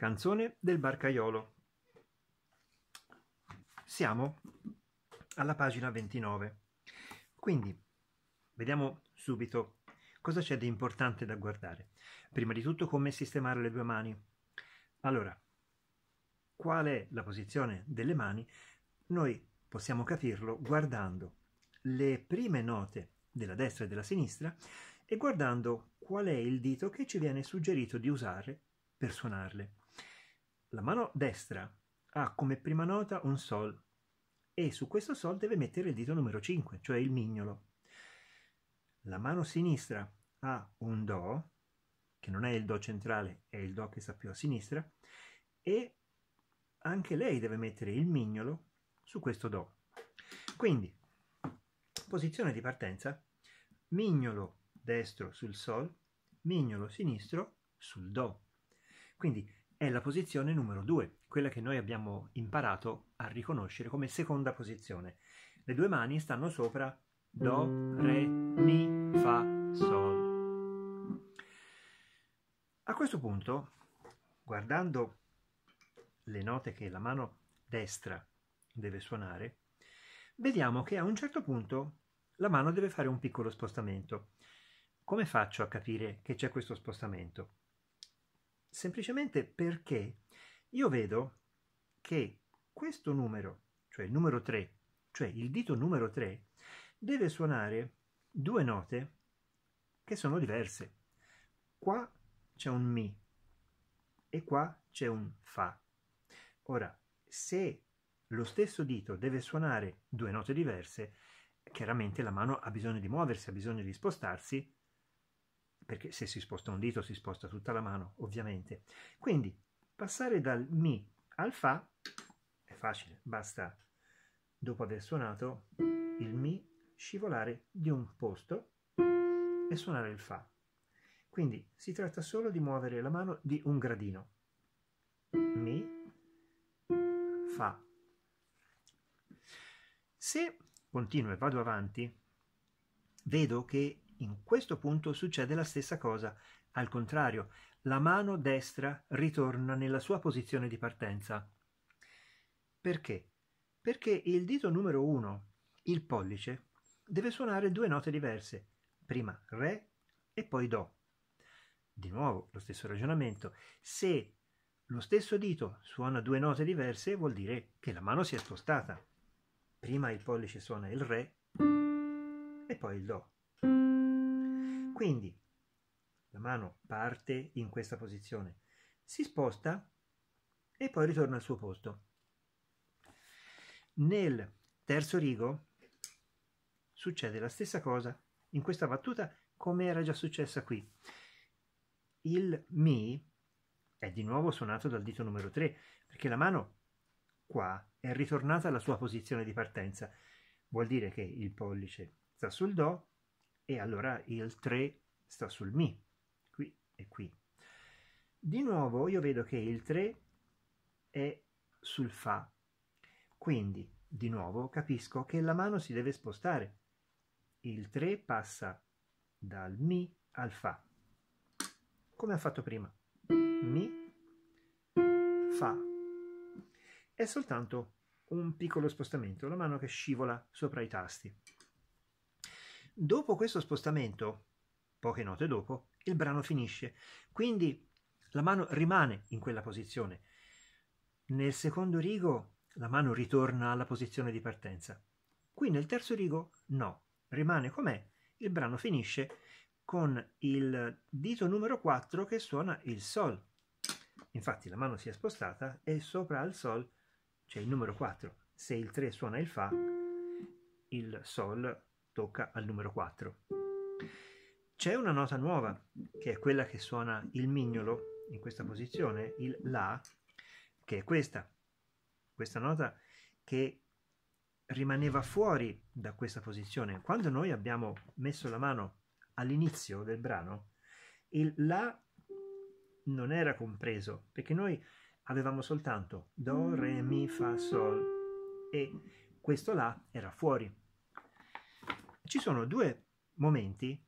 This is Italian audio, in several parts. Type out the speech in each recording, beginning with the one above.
Canzone del barcaiolo. Siamo alla pagina 29. Quindi vediamo subito cosa c'è di importante da guardare. Prima di tutto come sistemare le due mani. Allora, qual è la posizione delle mani? Noi possiamo capirlo guardando le prime note della destra e della sinistra e guardando qual è il dito che ci viene suggerito di usare per suonarle. La mano destra ha come prima nota un Sol e su questo Sol deve mettere il dito numero 5, cioè il mignolo. La mano sinistra ha un Do, che non è il Do centrale, è il Do che sta più a sinistra, e anche lei deve mettere il mignolo su questo Do. Quindi, posizione di partenza, mignolo destro sul Sol, mignolo sinistro sul Do. Quindi è la posizione numero 2, quella che noi abbiamo imparato a riconoscere come seconda posizione. Le due mani stanno sopra Do, Re, Mi, Fa, Sol. A questo punto, guardando le note che la mano destra deve suonare, vediamo che a un certo punto la mano deve fare un piccolo spostamento. Come faccio a capire che c'è questo spostamento? semplicemente perché io vedo che questo numero, cioè il numero 3, cioè il dito numero 3, deve suonare due note che sono diverse. Qua c'è un Mi e qua c'è un Fa. Ora, se lo stesso dito deve suonare due note diverse, chiaramente la mano ha bisogno di muoversi, ha bisogno di spostarsi perché se si sposta un dito si sposta tutta la mano, ovviamente. Quindi passare dal Mi al Fa è facile, basta dopo aver suonato il Mi scivolare di un posto e suonare il Fa. Quindi si tratta solo di muovere la mano di un gradino. Mi, Fa. Se continuo e vado avanti, vedo che in questo punto succede la stessa cosa. Al contrario, la mano destra ritorna nella sua posizione di partenza. Perché? Perché il dito numero 1, il pollice, deve suonare due note diverse, prima Re e poi Do. Di nuovo lo stesso ragionamento. Se lo stesso dito suona due note diverse vuol dire che la mano si è spostata. Prima il pollice suona il Re e poi il Do. Quindi la mano parte in questa posizione, si sposta e poi ritorna al suo posto. Nel terzo rigo succede la stessa cosa in questa battuta come era già successa qui. Il Mi è di nuovo suonato dal dito numero 3 perché la mano qua è ritornata alla sua posizione di partenza. Vuol dire che il pollice sta sul Do, e allora il 3 sta sul Mi, qui e qui. Di nuovo io vedo che il 3 è sul Fa, quindi di nuovo capisco che la mano si deve spostare. Il 3 passa dal Mi al Fa, come ha fatto prima. Mi, Fa. È soltanto un piccolo spostamento, la mano che scivola sopra i tasti. Dopo questo spostamento, poche note dopo, il brano finisce, quindi la mano rimane in quella posizione. Nel secondo rigo la mano ritorna alla posizione di partenza. Qui nel terzo rigo no, rimane com'è, il brano finisce con il dito numero 4 che suona il Sol. Infatti la mano si è spostata e sopra al Sol c'è il numero 4. Se il 3 suona il Fa, il Sol tocca al numero 4. C'è una nota nuova, che è quella che suona il mignolo in questa posizione, il La, che è questa. Questa nota che rimaneva fuori da questa posizione. Quando noi abbiamo messo la mano all'inizio del brano, il La non era compreso, perché noi avevamo soltanto Do, Re, Mi, Fa, Sol e questo La era fuori ci sono due momenti,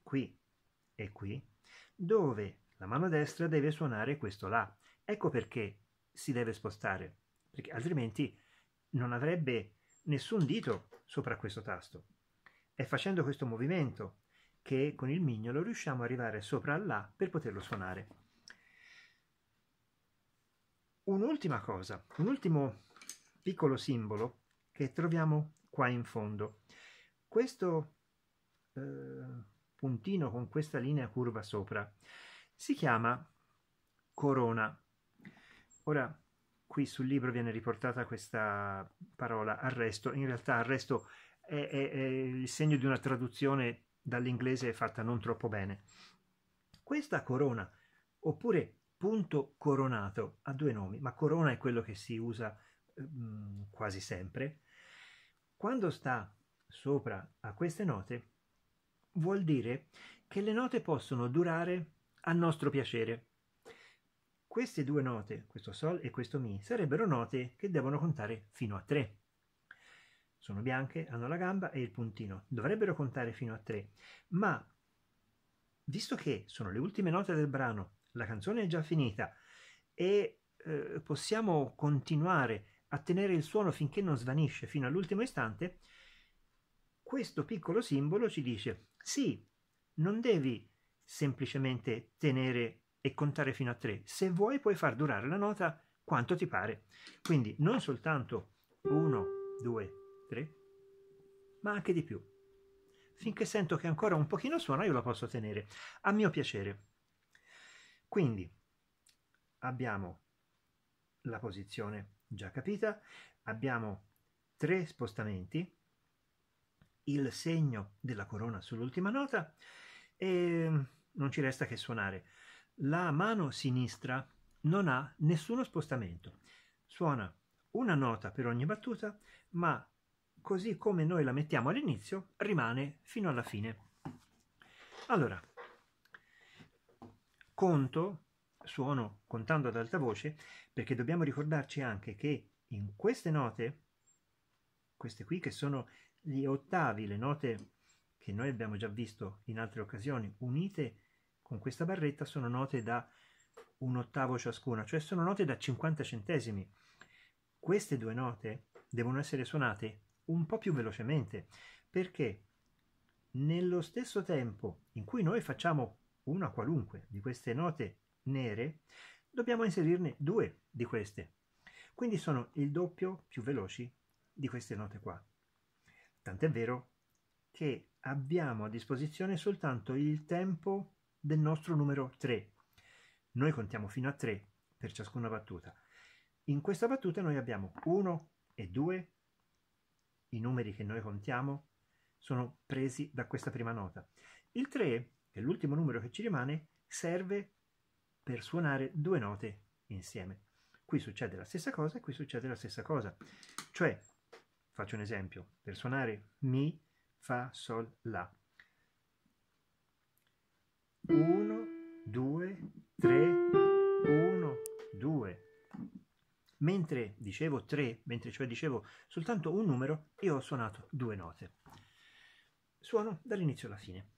qui e qui, dove la mano destra deve suonare questo La. Ecco perché si deve spostare, perché altrimenti non avrebbe nessun dito sopra questo tasto. È facendo questo movimento che con il mignolo riusciamo ad arrivare sopra al La per poterlo suonare. Un'ultima cosa, un ultimo piccolo simbolo che troviamo qua in fondo questo eh, puntino con questa linea curva sopra si chiama corona. Ora, qui sul libro viene riportata questa parola arresto, in realtà arresto è, è, è il segno di una traduzione dall'inglese fatta non troppo bene. Questa corona, oppure punto coronato, ha due nomi, ma corona è quello che si usa eh, quasi sempre, quando sta sopra a queste note vuol dire che le note possono durare a nostro piacere. Queste due note, questo Sol e questo Mi, sarebbero note che devono contare fino a 3. Sono bianche, hanno la gamba e il puntino, dovrebbero contare fino a 3, ma visto che sono le ultime note del brano, la canzone è già finita e eh, possiamo continuare a tenere il suono finché non svanisce fino all'ultimo istante, questo piccolo simbolo ci dice sì, non devi semplicemente tenere e contare fino a tre. se vuoi puoi far durare la nota quanto ti pare. Quindi non soltanto 1, 2, 3, ma anche di più. Finché sento che ancora un pochino suona io la posso tenere, a mio piacere. Quindi abbiamo la posizione già capita, abbiamo tre spostamenti, il segno della corona sull'ultima nota e non ci resta che suonare. La mano sinistra non ha nessuno spostamento, suona una nota per ogni battuta, ma così come noi la mettiamo all'inizio rimane fino alla fine. Allora, conto, suono contando ad alta voce, perché dobbiamo ricordarci anche che in queste note, queste qui che sono gli ottavi, le note che noi abbiamo già visto in altre occasioni, unite con questa barretta sono note da un ottavo ciascuna, cioè sono note da 50 centesimi. Queste due note devono essere suonate un po' più velocemente, perché nello stesso tempo in cui noi facciamo una qualunque di queste note nere, dobbiamo inserirne due di queste. Quindi sono il doppio più veloci di queste note qua. Tant'è vero che abbiamo a disposizione soltanto il tempo del nostro numero 3. Noi contiamo fino a 3 per ciascuna battuta. In questa battuta noi abbiamo 1 e 2, i numeri che noi contiamo sono presi da questa prima nota. Il 3, che è l'ultimo numero che ci rimane, serve per suonare due note insieme. Qui succede la stessa cosa e qui succede la stessa cosa. Cioè Faccio un esempio. Per suonare Mi, Fa, Sol, La. 1, 2, 3, 1, 2. Mentre dicevo 3, mentre cioè dicevo soltanto un numero, io ho suonato due note. Suono dall'inizio alla fine.